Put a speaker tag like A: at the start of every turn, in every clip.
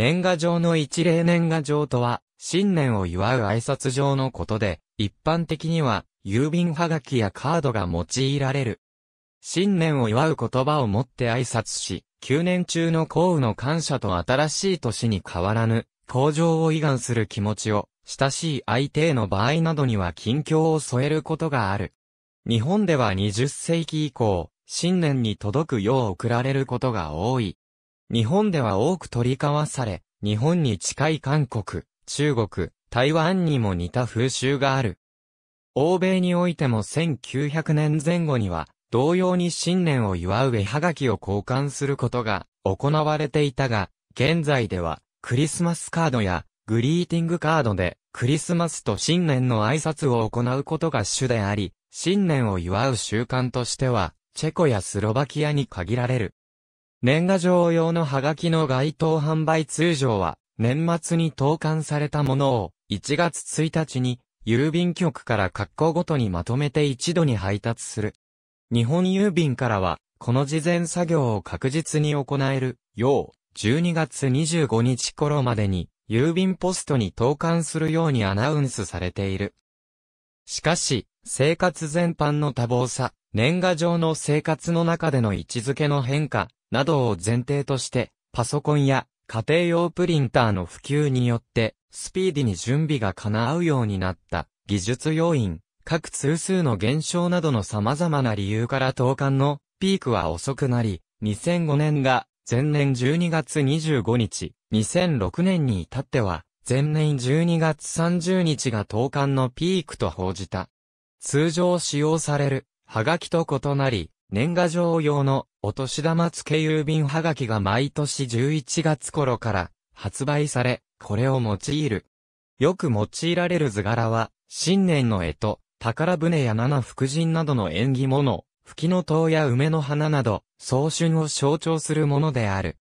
A: 年賀状の一例年賀状とは、新年を祝う挨拶状のことで、一般的には、郵便はがきやカードが用いられる。新年を祝う言葉をもって挨拶し、9年中の幸運の感謝と新しい年に変わらぬ、向上を祈願する気持ちを、親しい相手への場合などには近況を添えることがある。日本では20世紀以降、新年に届くよう送られることが多い。日本では多く取り交わされ、日本に近い韓国、中国、台湾にも似た風習がある。欧米においても1900年前後には、同様に新年を祝う絵はがきを交換することが行われていたが、現在ではクリスマスカードやグリーティングカードでクリスマスと新年の挨拶を行うことが主であり、新年を祝う習慣としては、チェコやスロバキアに限られる。年賀状用のハガキの該当販売通常は、年末に投函されたものを、1月1日に、郵便局から格好ごとにまとめて一度に配達する。日本郵便からは、この事前作業を確実に行える、よう、12月25日頃までに、郵便ポストに投函するようにアナウンスされている。しかし、生活全般の多忙さ、年賀状の生活の中での位置づけの変化、などを前提として、パソコンや家庭用プリンターの普及によって、スピーディに準備が叶うようになった、技術要因、各通数の減少などの様々な理由から投函のピークは遅くなり、2005年が前年12月25日、2006年に至っては、前年12月30日が投函のピークと報じた。通常使用される、はがきと異なり、年賀状用のお年玉付郵便はがきが毎年11月頃から発売され、これを用いる。よく用いられる図柄は、新年の絵と、宝船や七福神などの縁起物、吹きの塔や梅の花など、早春を象徴するものである。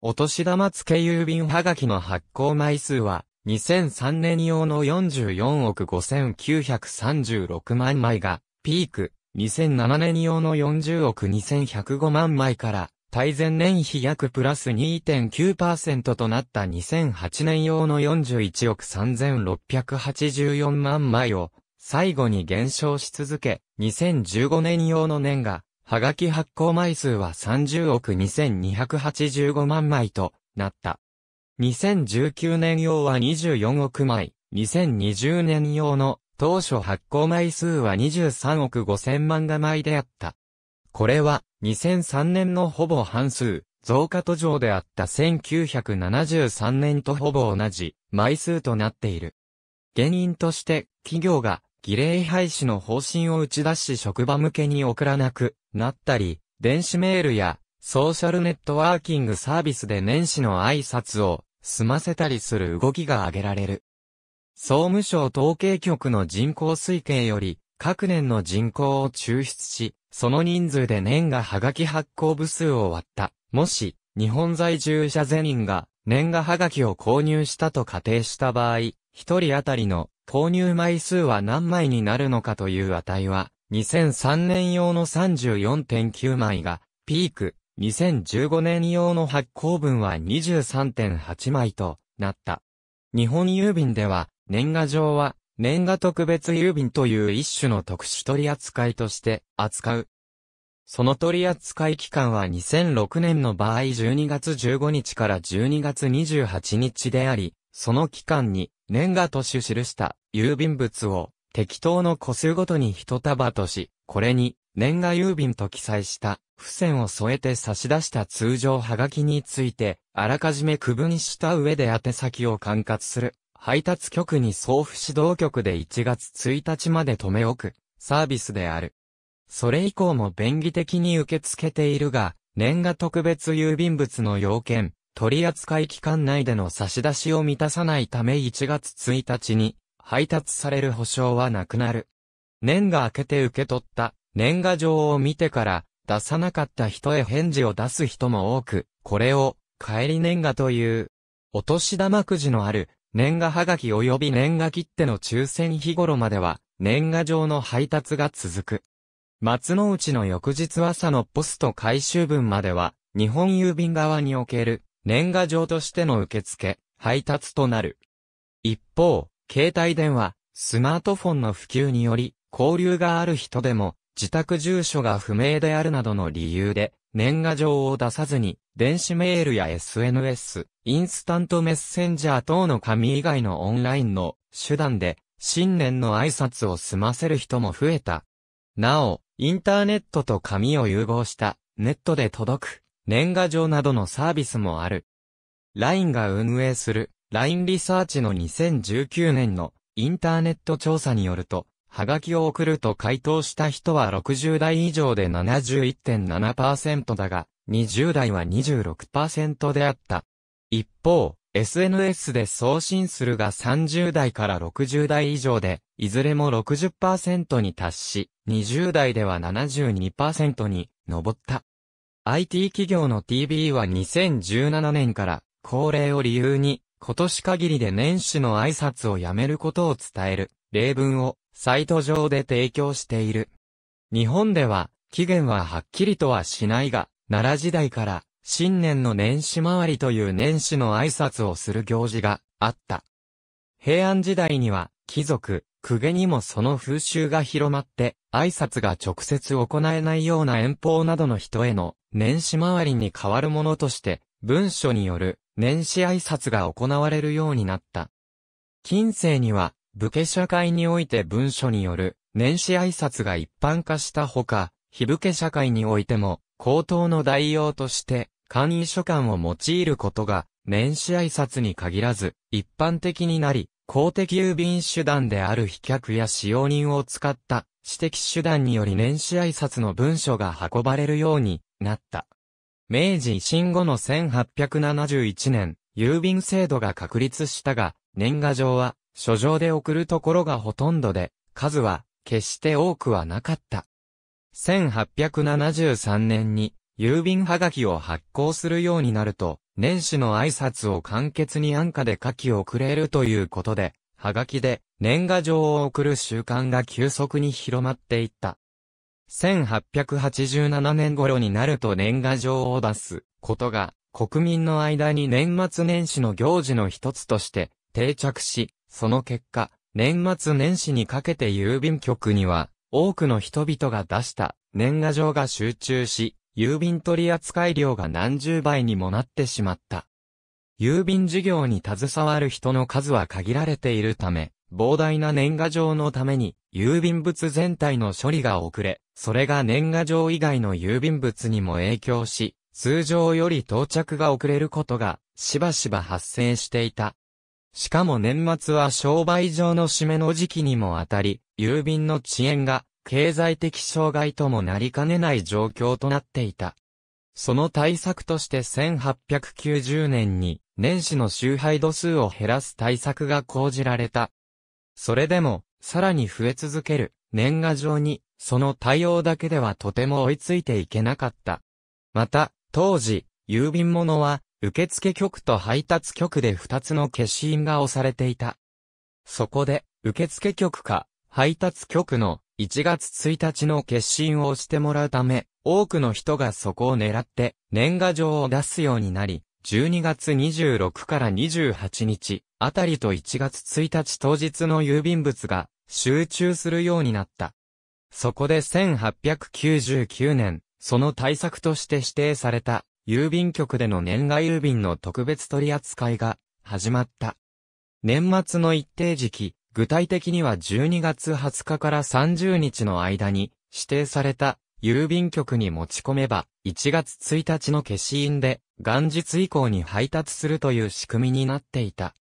A: お年玉付郵便はがきの発行枚数は、2003年用の44億5936万枚が、ピーク、2007年用の40億2105万枚から、対前年比約プラス2.9%となった2008年用の41億3684万枚を最後に減少し続け、2015年用の年が、はがき発行枚数は30億2285万枚となった。2019年用は24億枚、2020年用の当初発行枚数は23億5000万画枚であった。これは2003年のほぼ半数、増加途上であった1973年とほぼ同じ枚数となっている。原因として企業が儀礼廃止の方針を打ち出し職場向けに送らなくなったり、電子メールやソーシャルネットワーキングサービスで年始の挨拶を済ませたりする動きが挙げられる。総務省統計局の人口推計より、各年の人口を抽出し、その人数で年賀はがき発行部数を割った。もし、日本在住者全員が年賀はがきを購入したと仮定した場合、一人当たりの購入枚数は何枚になるのかという値は、2003年用の34.9枚が、ピーク、2015年用の発行分は23.8枚となった。日本郵便では、年賀状は、年賀特別郵便という一種の特殊取扱いとして扱う。その取扱い期間は2006年の場合12月15日から12月28日であり、その期間に年賀とし記した郵便物を適当の個数ごとに一束とし、これに年賀郵便と記載した付箋を添えて差し出した通常はがきについて、あらかじめ区分した上で宛先を管轄する。配達局に送付指導局で1月1日まで留め置くサービスである。それ以降も便宜的に受け付けているが、年賀特別郵便物の要件、取扱期間内での差し出しを満たさないため1月1日に配達される保証はなくなる。年賀明けて受け取った年賀状を見てから出さなかった人へ返事を出す人も多く、これを帰り年賀というお年玉くじのある年賀はがき及び年賀切手の抽選日頃までは、年賀状の配達が続く。松の内の翌日朝のポスト回収分までは、日本郵便側における年賀状としての受付、配達となる。一方、携帯電話、スマートフォンの普及により、交流がある人でも、自宅住所が不明であるなどの理由で、年賀状を出さずに、電子メールや SNS、インスタントメッセンジャー等の紙以外のオンラインの手段で、新年の挨拶を済ませる人も増えた。なお、インターネットと紙を融合した、ネットで届く、年賀状などのサービスもある。LINE が運営する、LINE リサーチの2019年のインターネット調査によると、はがきを送ると回答した人は60代以上で71.7%だが、20代は26%であった。一方、SNS で送信するが30代から60代以上で、いずれも60%に達し、20代では72%に上った。IT 企業の TB は2017年から、高齢を理由に、今年限りで年始の挨拶をやめることを伝える、例文をサイト上で提供している。日本では、起源ははっきりとはしないが、奈良時代から、新年の年始回りという年始の挨拶をする行事があった。平安時代には、貴族、公家にもその風習が広まって、挨拶が直接行えないような遠方などの人への年始回りに変わるものとして、文書による年始挨拶が行われるようになった。近世には、武家社会において文書による年始挨拶が一般化したほか、非武家社会においても、口頭の代用として、簡易書簡を用いることが、年始挨拶に限らず、一般的になり、公的郵便手段である飛脚や使用人を使った私的手段により年始挨拶の文書が運ばれるようになった。明治維新後の1871年、郵便制度が確立したが、年賀状は書状で送るところがほとんどで、数は決して多くはなかった。1873年に郵便はがきを発行するようになると、年始の挨拶を簡潔に安価で書き送れるということで、はがきで年賀状を送る習慣が急速に広まっていった。1887年頃になると年賀状を出すことが国民の間に年末年始の行事の一つとして定着し、その結果、年末年始にかけて郵便局には、多くの人々が出した年賀状が集中し、郵便取扱量が何十倍にもなってしまった。郵便事業に携わる人の数は限られているため、膨大な年賀状のために、郵便物全体の処理が遅れ、それが年賀状以外の郵便物にも影響し、通常より到着が遅れることが、しばしば発生していた。しかも年末は商売上の締めの時期にもあたり、郵便の遅延が経済的障害ともなりかねない状況となっていた。その対策として1890年に年始の周配度数を減らす対策が講じられた。それでも、さらに増え続ける年賀状に、その対応だけではとても追いついていけなかった。また、当時、郵便物は受付局と配達局で2つの消印が押されていた。そこで、受付局か、配達局の1月1日の消印を押してもらうため、多くの人がそこを狙って年賀状を出すようになり、12月26から28日あたりと1月1日当日の郵便物が集中するようになった。そこで1899年、その対策として指定された郵便局での年賀郵便の特別取扱いが始まった。年末の一定時期、具体的には12月20日から30日の間に指定された郵便局に持ち込めば1月1日の消印で元日以降に配達するという仕組みになっていた。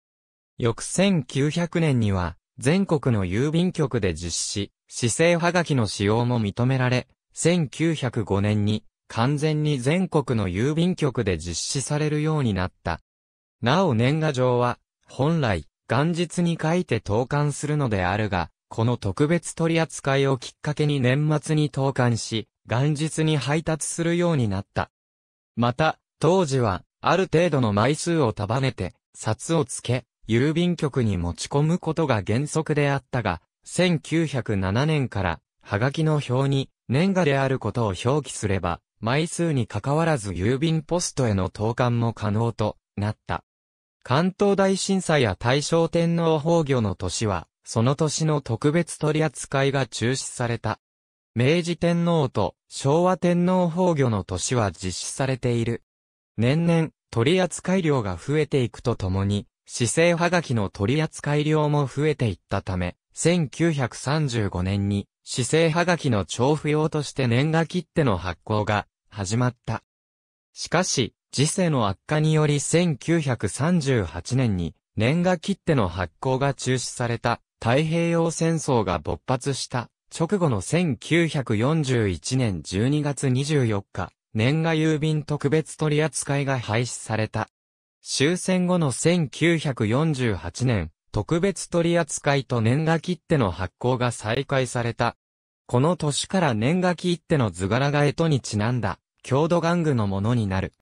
A: 翌1900年には全国の郵便局で実施、市政はがきの使用も認められ、1905年に完全に全国の郵便局で実施されるようになった。なお年賀状は、本来、元日に書いて投函するのであるが、この特別取扱いをきっかけに年末に投函し、元日に配達するようになった。また、当時は、ある程度の枚数を束ねて、札をつけ、郵便局に持ち込むことが原則であったが、1907年から、はがきの表に、年賀であることを表記すれば、枚数に関わらず郵便ポストへの投函も可能となった。関東大震災や大正天皇崩御の年は、その年の特別取扱いが中止された。明治天皇と昭和天皇崩御の年は実施されている。年々、取扱い量が増えていくとともに、市政はがきの取扱い量も増えていったため、1935年に、市政はがきの調布用として年賀切手の発行が始まった。しかし、時世の悪化により1938年に年賀切手の発行が中止された太平洋戦争が勃発した直後の1941年12月24日、年賀郵便特別取扱いが廃止された。終戦後の1948年、特別取扱いと年賀切手の発行が再開された。この年から年賀切手の図柄が江戸にちなんだ、郷土玩具のものになる。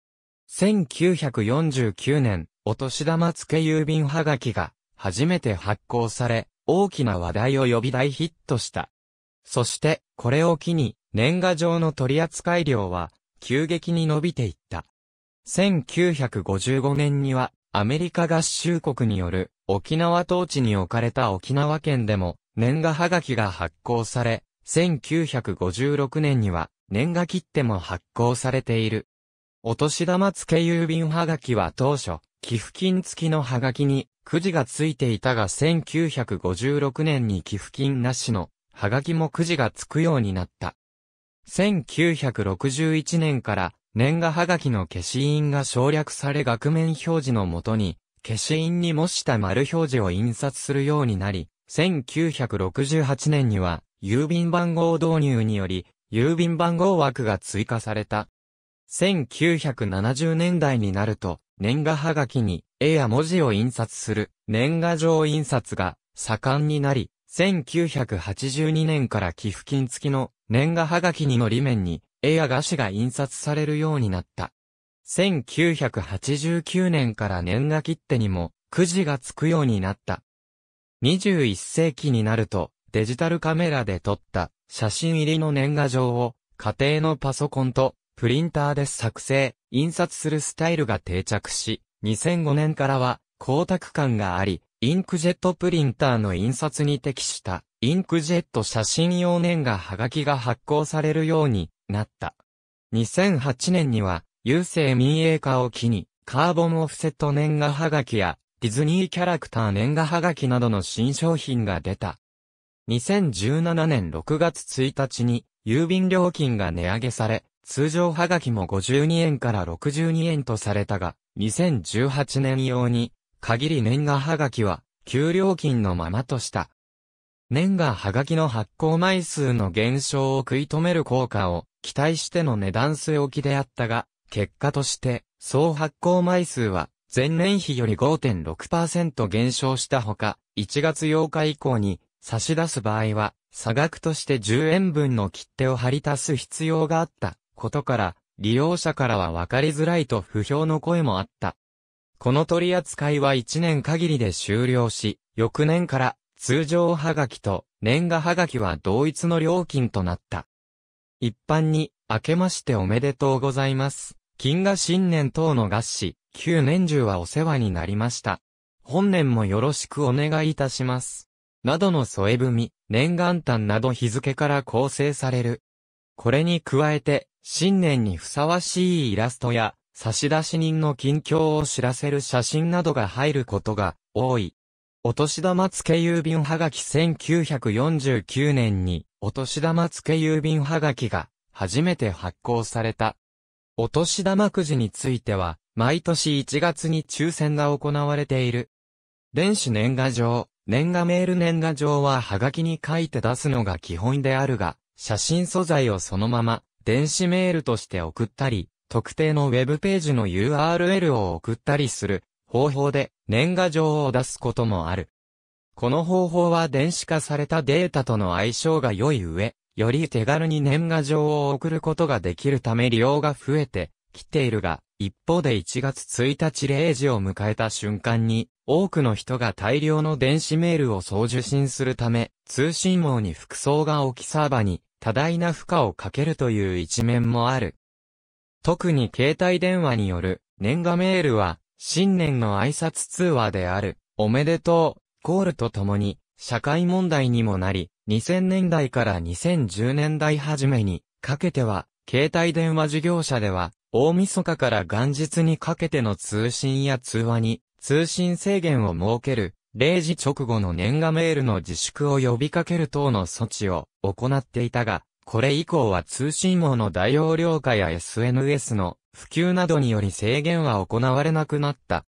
A: 1949年、お年玉付郵便はがきが、初めて発行され、大きな話題を呼び大ヒットした。そして、これを機に、年賀状の取扱量は、急激に伸びていった。1955年には、アメリカ合衆国による、沖縄統治に置かれた沖縄県でも、年賀はがきが発行され、1956年には年賀切手も発行されている。お年玉付郵便はがきは当初、寄付金付きのはがきに、くじが付いていたが1956年に寄付金なしの、はがきもくじが付くようになった。1961年から年賀はがきの消し印が省略され額面表示のもとに、消し印に模した丸表示を印刷するようになり、1968年には郵便番号導入により、郵便番号枠が追加された。1970年代になると、年賀はがきに絵や文字を印刷する年賀状印刷が盛んになり、1982年から寄付金付きの年賀はがきにの裏面に絵や画紙が印刷されるようになった。1989年から年賀切手にもくじがつくようになった。21世紀になるとデジタルカメラで撮った写真入りの年賀状を家庭のパソコンとプリンターで作成、印刷するスタイルが定着し、2005年からは光沢感があり、インクジェットプリンターの印刷に適したインクジェット写真用年賀はがきが発行されるようになった。2008年には郵政民営化を機にカーボンオフセット年賀はがきやディズニーキャラクター年賀はがきなどの新商品が出た。2017年6月1日に郵便料金が値上げされ、通常はがきも52円から62円とされたが、2018年用に、限り年賀はがきは、給料金のままとした。年賀はがきの発行枚数の減少を食い止める効果を期待しての値段据え置きであったが、結果として、総発行枚数は、前年比より5.6%減少したほか、1月8日以降に、差し出す場合は、差額として10円分の切手を貼り足す必要があったことから、利用者からは分かりづらいと不評の声もあった。この取り扱いは1年限りで終了し、翌年から通常はがきと年賀はがきは同一の料金となった。一般に、明けましておめでとうございます。金賀新年等の合詞、旧年中はお世話になりました。本年もよろしくお願いいたします。などの添え踏み、年元旦など日付から構成される。これに加えて、新年にふさわしいイラストや、差出人の近況を知らせる写真などが入ることが多い。お年玉付郵便はがき1949年に、お年玉付郵便はがきが初めて発行された。お年玉くじについては、毎年1月に抽選が行われている。電子年賀状、年賀メール年賀状ははがきに書いて出すのが基本であるが、写真素材をそのまま、電子メールとして送ったり、特定のウェブページの URL を送ったりする方法で年賀状を出すこともある。この方法は電子化されたデータとの相性が良い上、より手軽に年賀状を送ることができるため利用が増えてきているが、一方で1月1日0時を迎えた瞬間に多くの人が大量の電子メールを送受信するため、通信網に服装が置きサーバに多大な負荷をかけるという一面もある。特に携帯電話による年賀メールは、新年の挨拶通話である、おめでとう、コールとともに、社会問題にもなり、2000年代から2010年代初めにかけては、携帯電話事業者では、大晦日から元日にかけての通信や通話に、通信制限を設ける、0時直後の年賀メールの自粛を呼びかける等の措置を行っていたが、これ以降は通信網の大容量化や SNS の普及などにより制限は行われなくなった。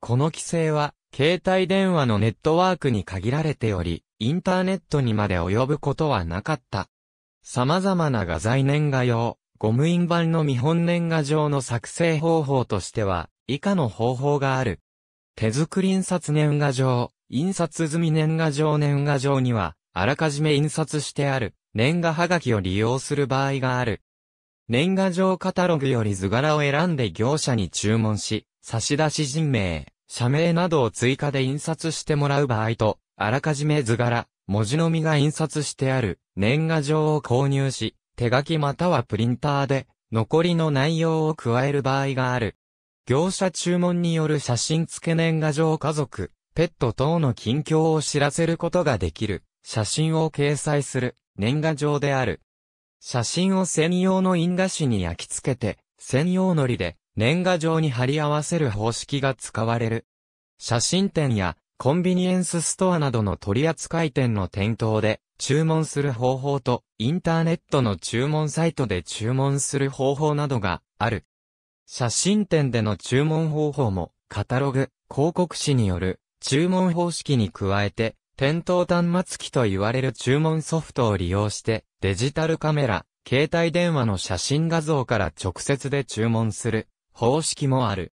A: この規制は、携帯電話のネットワークに限られており、インターネットにまで及ぶことはなかった。様々な画材年賀用、ゴム印版の見本年賀状の作成方法としては、以下の方法がある。手作り印刷年賀状、印刷済み年賀状年賀状には、あらかじめ印刷してある、年賀はがきを利用する場合がある。年賀状カタログより図柄を選んで業者に注文し、差出人名、社名などを追加で印刷してもらう場合と、あらかじめ図柄、文字のみが印刷してある年賀状を購入し、手書きまたはプリンターで残りの内容を加える場合がある。業者注文による写真付け年賀状家族、ペット等の近況を知らせることができる、写真を掲載する、年賀状である。写真を専用の印画紙に焼き付けて、専用糊で年賀状に貼り合わせる方式が使われる。写真店やコンビニエンスストアなどの取扱店の店頭で注文する方法とインターネットの注文サイトで注文する方法などがある。写真展での注文方法も、カタログ、広告誌による注文方式に加えて、店頭端末機と言われる注文ソフトを利用して、デジタルカメラ、携帯電話の写真画像から直接で注文する方式もある。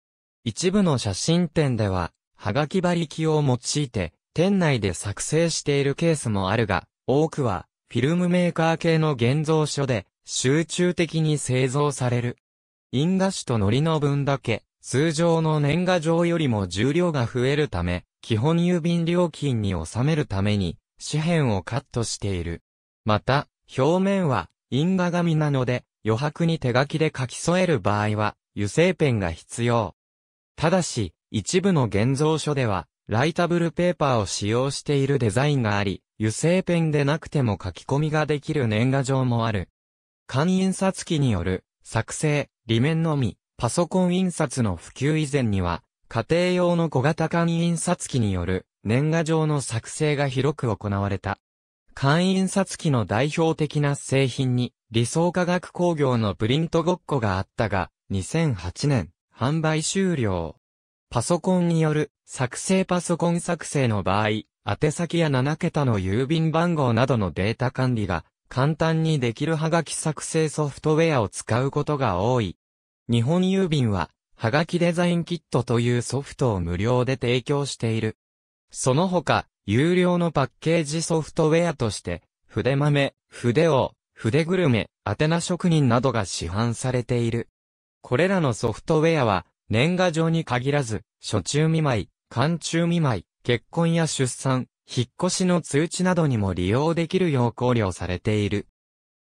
A: 一部の写真展では、はがき張り機を用いて、店内で作成しているケースもあるが、多くは、フィルムメーカー系の現像書で、集中的に製造される因果紙と糊の分だけ、通常の年賀状よりも重量が増えるため、基本郵便料金に収めるために、紙幣をカットしている。また、表面は、因果紙なので、余白に手書きで書き添える場合は、油性ペンが必要。ただし、一部の現像書では、ライタブルペーパーを使用しているデザインがあり、油性ペンでなくても書き込みができる年賀状もある。簡印刷機による作成、裏面のみ、パソコン印刷の普及以前には、家庭用の小型簡易印刷機による年賀状の作成が広く行われた。簡易印刷機の代表的な製品に理想化学工業のプリントごっこがあったが、2008年、販売終了。パソコンによる作成パソコン作成の場合、宛先や7桁の郵便番号などのデータ管理が簡単にできるはがき作成ソフトウェアを使うことが多い。日本郵便は、ハガキデザインキットというソフトを無料で提供している。その他、有料のパッケージソフトウェアとして、筆豆、筆を、筆グルメ、宛名職人などが市販されている。これらのソフトウェアは、年賀状に限らず、初中見舞い、寒中見舞い、結婚や出産、引っ越しの通知などにも利用できるよう考慮されている。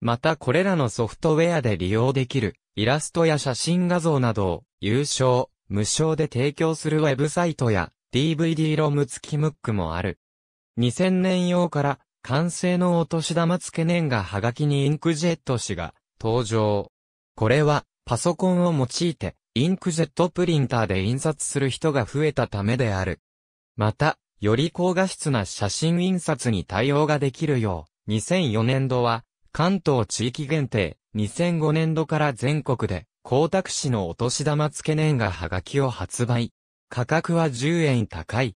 A: またこれらのソフトウェアで利用できるイラストや写真画像などを有償、無償で提供するウェブサイトや DVD ロム付きムックもある。2000年用から完成のお年玉付け年がはがきにインクジェット紙が登場。これはパソコンを用いてインクジェットプリンターで印刷する人が増えたためである。また、より高画質な写真印刷に対応ができるよう、2004年度は、関東地域限定、2005年度から全国で、光沢紙のお年玉付け年賀はがきを発売。価格は10円高い。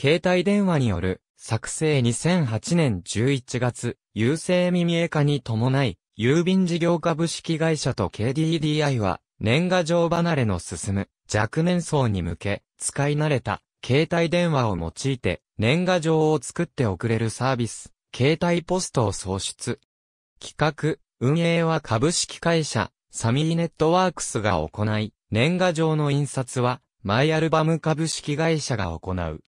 A: 携帯電話による作成2008年11月、郵政耳営化に伴い、郵便事業株式会社と KDDI は、年賀状離れの進む若年層に向け、使い慣れた携帯電話を用いて年賀状を作って送れるサービス、携帯ポストを創出。企画、運営は株式会社、サミーネットワークスが行い、年賀状の印刷は、マイアルバム株式会社が行う。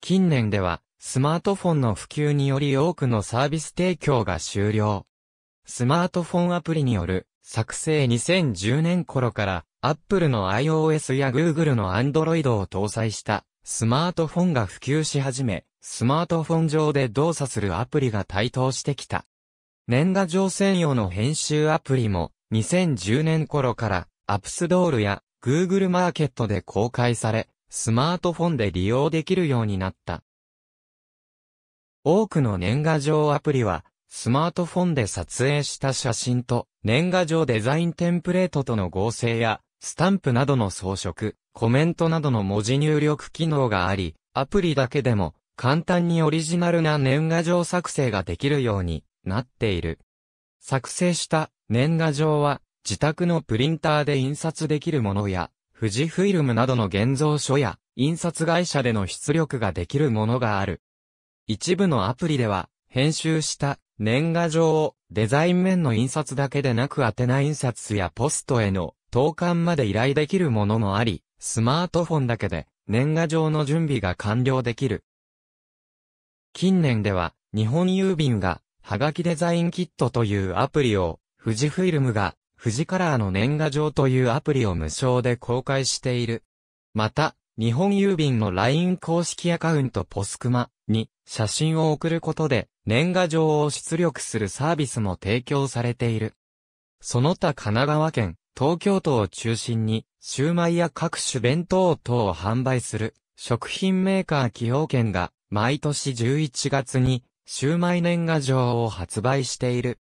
A: 近年では、スマートフォンの普及により多くのサービス提供が終了。スマートフォンアプリによる作成2010年頃から Apple の iOS や Google の Android を搭載したスマートフォンが普及し始め、スマートフォン上で動作するアプリが台頭してきた。年賀状専用の編集アプリも2010年頃からアップスドールや Google マーケットで公開され、スマートフォンで利用できるようになった。多くの年賀状アプリは、スマートフォンで撮影した写真と年賀状デザインテンプレートとの合成やスタンプなどの装飾、コメントなどの文字入力機能があり、アプリだけでも簡単にオリジナルな年賀状作成ができるようになっている。作成した年賀状は自宅のプリンターで印刷できるものや、富士フィルムなどの現像書や印刷会社での出力ができるものがある。一部のアプリでは編集した年賀状をデザイン面の印刷だけでなく宛名印刷やポストへの投函まで依頼できるものもあり、スマートフォンだけで年賀状の準備が完了できる。近年では、日本郵便が、はがきデザインキットというアプリを、富士フィルムが、富士カラーの年賀状というアプリを無償で公開している。また、日本郵便の LINE 公式アカウントポスクマに写真を送ることで年賀状を出力するサービスも提供されている。その他神奈川県、東京都を中心に、シューマイや各種弁当等を販売する、食品メーカー企業券が、毎年11月に、シューマイ年賀状を発売している。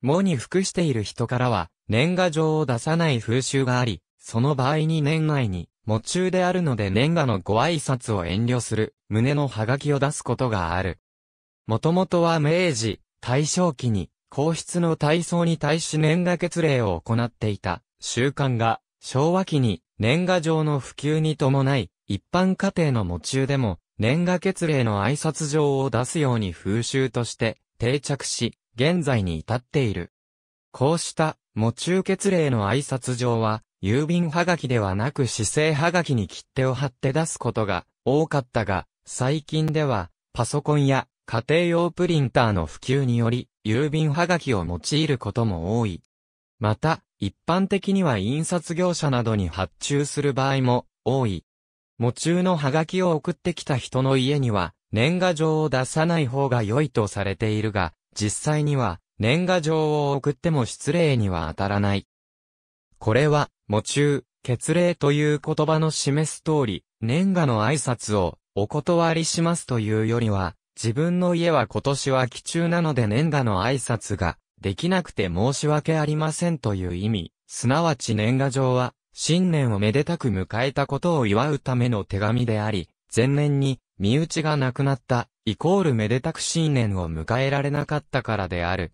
A: もに服している人からは、年賀状を出さない風習があり、その場合に年内に、夢中であるので年賀のご挨拶を遠慮する、胸のハガキを出すことがある。もともとは明治、大正期に、皇室の体操に対し年賀月令を行っていた習慣が、昭和期に年賀状の普及に伴い、一般家庭の喪中でも、年賀月令の挨拶状を出すように風習として定着し、現在に至っている。こうした喪中決令の挨拶状は、郵便はがきではなく市政はがきに切手を貼って出すことが多かったが、最近では、パソコンや家庭用プリンターの普及により、郵便はがきを用いることも多い。また、一般的には印刷業者などに発注する場合も多い。喪中のハガキを送ってきた人の家には、年賀状を出さない方が良いとされているが、実際には、年賀状を送っても失礼には当たらない。これは、喪中、血礼という言葉の示す通り、年賀の挨拶をお断りしますというよりは、自分の家は今年は期中なので年賀の挨拶ができなくて申し訳ありませんという意味、すなわち年賀状は、新年をめでたく迎えたことを祝うための手紙であり、前年に、身内が亡くなった、イコールめでたく新年を迎えられなかったからである。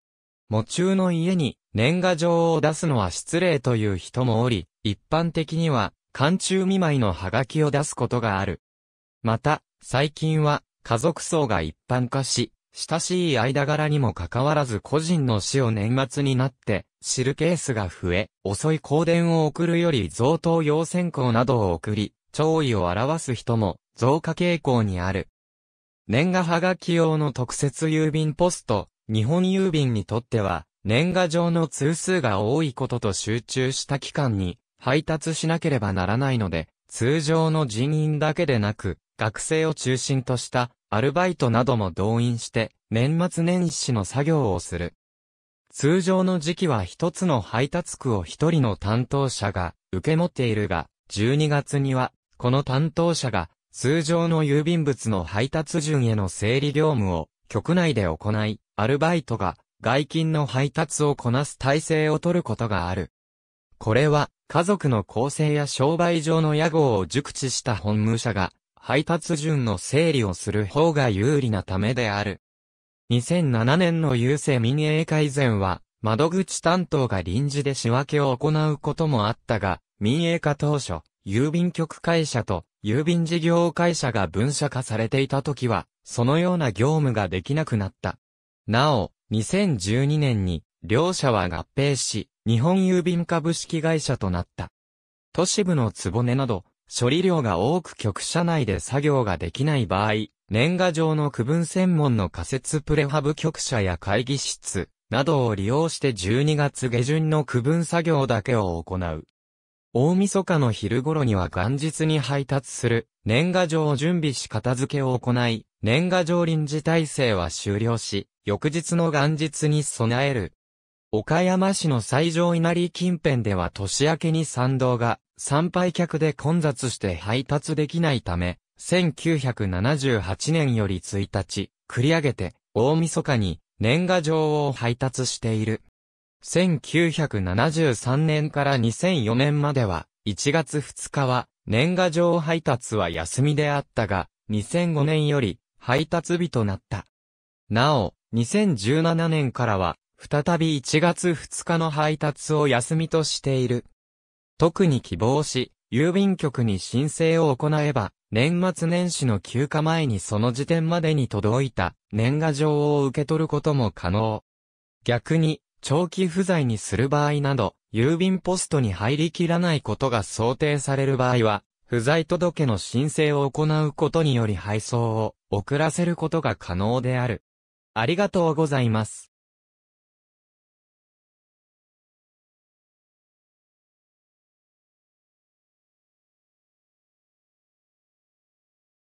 A: 喪中の家に年賀状を出すのは失礼という人もおり、一般的には、寒中見舞いのハガキを出すことがある。また、最近は、家族葬が一般化し、親しい間柄にもかかわらず個人の死を年末になって知るケースが増え、遅い香典を送るより贈答用線香などを送り、弔意を表す人も増加傾向にある。年賀はがき用の特設郵便ポスト、日本郵便にとっては、年賀状の通数が多いことと集中した期間に配達しなければならないので、通常の人員だけでなく、学生を中心としたアルバイトなども動員して年末年始の作業をする。通常の時期は一つの配達区を一人の担当者が受け持っているが、12月には、この担当者が通常の郵便物の配達順への整理業務を局内で行い、アルバイトが外勤の配達をこなす体制を取ることがある。これは、家族の構成や商売上の屋号を熟知した本務者が、配達順の整理をする方が有利なためである。2007年の郵政民営化以前は、窓口担当が臨時で仕分けを行うこともあったが、民営化当初、郵便局会社と郵便事業会社が分社化されていた時は、そのような業務ができなくなった。なお、2012年に、両社は合併し、日本郵便株式会社となった。都市部のつぼねなど、処理量が多く局社内で作業ができない場合、年賀状の区分専門の仮設プレハブ局社や会議室などを利用して12月下旬の区分作業だけを行う。大晦日の昼頃には元日に配達する年賀状を準備し片付けを行い、年賀状臨時体制は終了し、翌日の元日に備える。岡山市の西条稲荷近辺では年明けに参道が参拝客で混雑して配達できないため、1978年より1日、繰り上げて、大晦日に年賀状を配達している。1973年から2004年までは、1月2日は、年賀状配達は休みであったが、2005年より、配達日となった。なお、2017年からは、再び1月2日の配達を休みとしている。特に希望し、郵便局に申請を行えば、年末年始の休暇前にその時点までに届いた年賀状を受け取ることも可能。逆に、長期不在にする場合など、郵便ポストに入りきらないことが想定される場合は、不在届の申請を行うことにより配送を遅らせることが可能である。ありがとうございます。